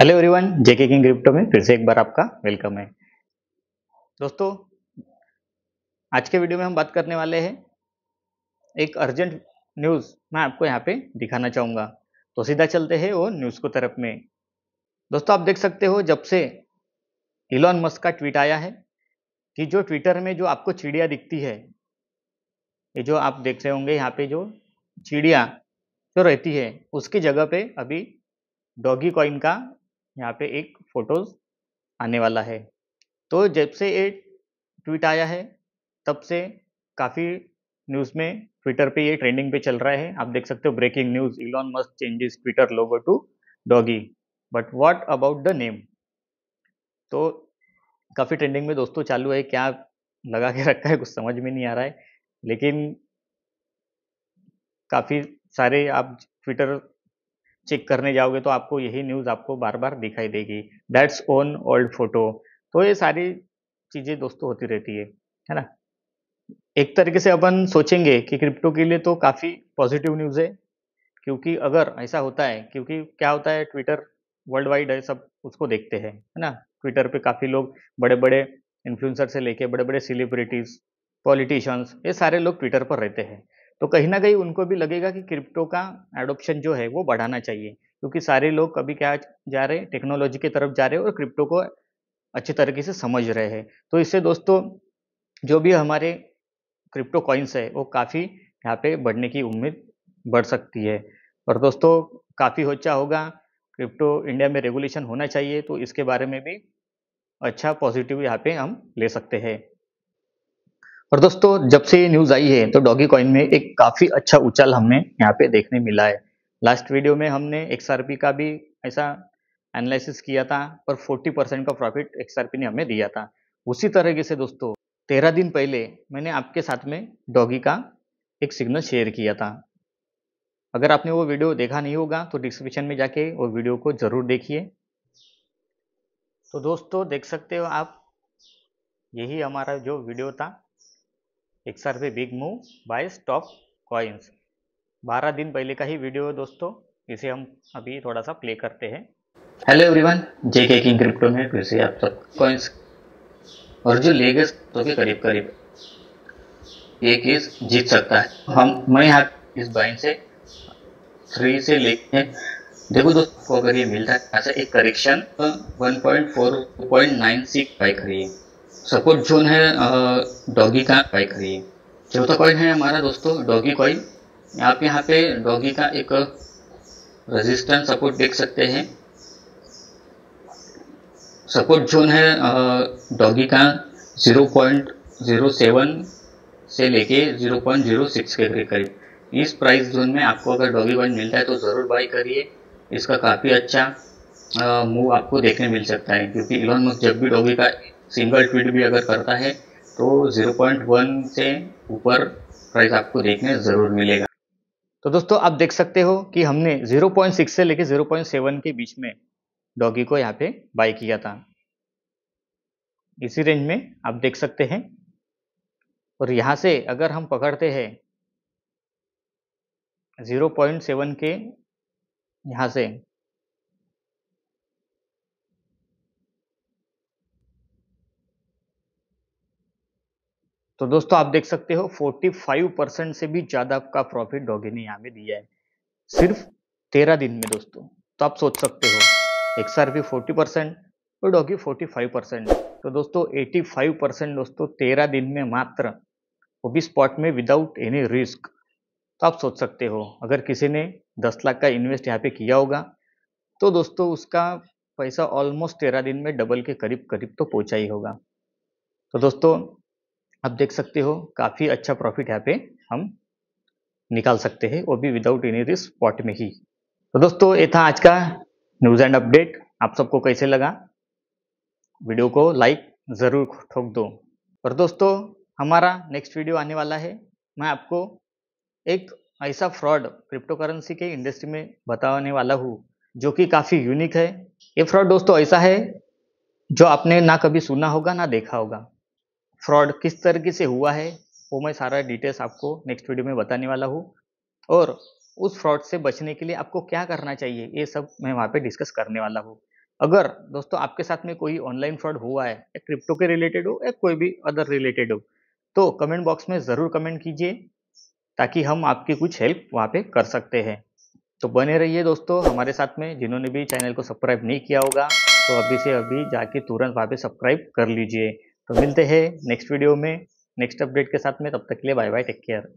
hello everyone JK king crypto में फिर से एक बार आपका वेलकम है दोस्तों आज के वीडियो में हम बात करने वाले हैं एक अर्जेंट न्यूज़ मैं आपको यहाँ पे दिखाना चाहूंगा तो सीधा चलते हैं वो न्यूज़ को तरफ में दोस्तों आप देख सकते हो जब से इलॉन मस्क का ट्वीट आया है कि जो ट्विटर में जो आपको चिड़िया दिखती है ये जो आप देख रहे होंगे यहाँ पे जो चिड़िया जो रहती है उसकी जगह पे अभी डॉगी कॉइन का यहाँ पे एक फ़ोटोज़ आने वाला है तो जब से ये ट्वीट आया है तब से काफ़ी न्यूज़ में ट्विटर पे ये ट्रेंडिंग पे चल रहा है आप देख सकते हो breaking news Elon Musk changes Twitter logo to doggy but what about the name तो काफ़ी ट्रेंडिंग में दोस्तों चालू है क्या लगा के रखा है कुछ समझ में नहीं आ रहा है लेकिन काफ़ी सारे आप ट्विटर चेक करने जाओगे तो आपको यही न्यूज़ आपको बार बार दिखाई देगी दैट्स ओन ओल्ड फोटो तो ये सारी चीज़ें दोस्तों होती रहती है है ना एक तरीके से अपन सोचेंगे कि क्रिप्टो के लिए तो काफ़ी पॉजिटिव न्यूज़ है क्योंकि अगर ऐसा होता है क्योंकि क्या होता है ट्विटर वर्ल्ड वाइड है सब उसको देखते हैं है ना ट्विटर पे काफ़ी लोग बड़े बड़े इन्फ्लुएंसर से लेके बड़े बड़े सेलिब्रिटीज़ पॉलिटिशियंस ये सारे लोग ट्विटर पर रहते हैं तो कहीं ना कहीं उनको भी लगेगा कि क्रिप्टो का एडोप्शन जो है वो बढ़ाना चाहिए क्योंकि सारे लोग कभी क्या जा रहे हैं टेक्नोलॉजी की तरफ जा रहे हैं और क्रिप्टो को अच्छे तरीके से समझ रहे हैं तो इससे दोस्तों जो भी हमारे क्रिप्टो कॉइन्स है वो काफ़ी यहाँ पे बढ़ने की उम्मीद बढ़ सकती है और दोस्तों काफ़ी होचा अच्छा होगा क्रिप्टो इंडिया में रेगुलेशन होना चाहिए तो इसके बारे में भी अच्छा पॉजिटिव यहाँ पे हम ले सकते हैं और दोस्तों जब से ये न्यूज आई है तो डॉगी कॉइन में एक काफी अच्छा उछाल हमने यहाँ पे देखने मिला है लास्ट वीडियो में हमने एक्सआरपी का भी ऐसा एनालिसिस किया था पर 40 परसेंट का प्रॉफिट एक्सआरपी ने हमें दिया था उसी तरीके से दोस्तों तेरह दिन पहले मैंने आपके साथ में डॉगी का एक सिग्नल शेयर किया था अगर आपने वो वीडियो देखा नहीं होगा तो डिस्क्रिप्शन में जाके वो वीडियो को जरूर देखिए तो दोस्तों देख सकते हो आप यही हमारा जो वीडियो था एक्सआर पे big move by stop coins बारह दिन पहले का ही वीडियो है दोस्तों इसे हम अभी थोड़ा सा प्ले करते हैं hello everyone JK king crypto में फिर से आप सब कॉइन्स और जो लेगा तो के करीब करीब एक केस जीत सकता है हम मैं यहाँ इस बाइन से थ्री से लेके हैं देखो दोस्तों अगर ये मिलता है अच्छा एक correction one point four point nine six by करिए सपोर्ट जोन है डॉगी का कॉइन खरीद चौथा कॉइन है हमारा दोस्तों डॉगी कॉइन आप यहाँ पे डॉगी का एक रेजिस्टेंस सपोर्ट देख सकते हैं सपोर्ट जोन है डॉगी का 0.07 से लेके 0.06 के करीब इस प्राइस जोन में आपको अगर डॉगी कॉइन मिलता है तो ज़रूर बाई करिए इसका काफ़ी अच्छा मूव आपको देखने मिल सकता है क्योंकि इलॉन मस्क जब भी डॉगी का सिंगल ट्वीट भी अगर करता है तो 0.1 से ऊपर प्राइस आपको देखने ज़रूर मिलेगा तो दोस्तों आप देख सकते हो कि हमने 0.6 से लेकर 0.7 के बीच में डॉगी को यहाँ पे बाई किया था इसी रेंज में आप देख सकते हैं और यहाँ से अगर हम पकड़ते हैं 0.7 के यहाँ से तो दोस्तों आप देख सकते हो 45 परसेंट से भी ज़्यादा आपका प्रॉफिट डॉगी ने यहाँ में दिया है सिर्फ तेरह दिन में दोस्तों तो आप सोच सकते हो X R P forty percent और डॉगी फोर्टी फाइव परसेंट तो दोस्तों एटी फाइव परसेंट दोस्तों तेरह दिन में मात्र वो भी स्पॉट में विदाउट एनी रिस्क तो आप सोच सकते हो अगर किसी ने दस लाख का इन्वेस्ट यहाँ पे किया होगा तो दोस्तों उसका पैसा ऑलमोस्ट तेरह दिन में डबल के करीब करीब तो पहुँचा ही होगा तो दोस्तों आप देख सकते हो काफ़ी अच्छा प्रॉफिट यहाँ पे हम निकाल सकते हैं वो भी विदाउट एनी रिस्क स्पॉट में ही तो दोस्तों ये था आज का न्यूज़ एंड अपडेट आप सबको कैसे लगा वीडियो को लाइक ज़रूर ठोक दो और दोस्तों हमारा नेक्स्ट वीडियो आने वाला है मैं आपको एक ऐसा फ्रॉड क्रिप्टो करेंसी के इंडस्ट्री में बताने वाला हूँ जो कि काफ़ी यूनिक है ये फ्रॉड दोस्तों ऐसा है जो आपने ना कभी सुना होगा ना देखा होगा फ्रॉड किस तरीके से हुआ है वो मैं सारा डिटेल्स आपको नेक्स्ट वीडियो में बताने वाला हूँ और उस फ्रॉड से बचने के लिए आपको क्या करना चाहिए ये सब मैं वहाँ पे डिस्कस करने वाला हूँ अगर दोस्तों आपके साथ में कोई ऑनलाइन फ्रॉड हुआ है या क्रिप्टो के रिलेटेड हो या कोई भी अदर रिलेटेड हो तो कमेंट बॉक्स में ज़रूर कमेंट कीजिए ताकि हम आपकी कुछ हेल्प वहाँ पर कर सकते हैं तो बने रहिए दोस्तों हमारे साथ में जिन्होंने भी चैनल को सब्सक्राइब नहीं किया होगा तो अभी से अभी जाके तुरंत वहाँ पर सब्सक्राइब कर लीजिए तो मिलते हैं नेक्स्ट वीडियो में नेक्स्ट अपडेट के साथ में तब तक के लिए बाय बाय टेक केयर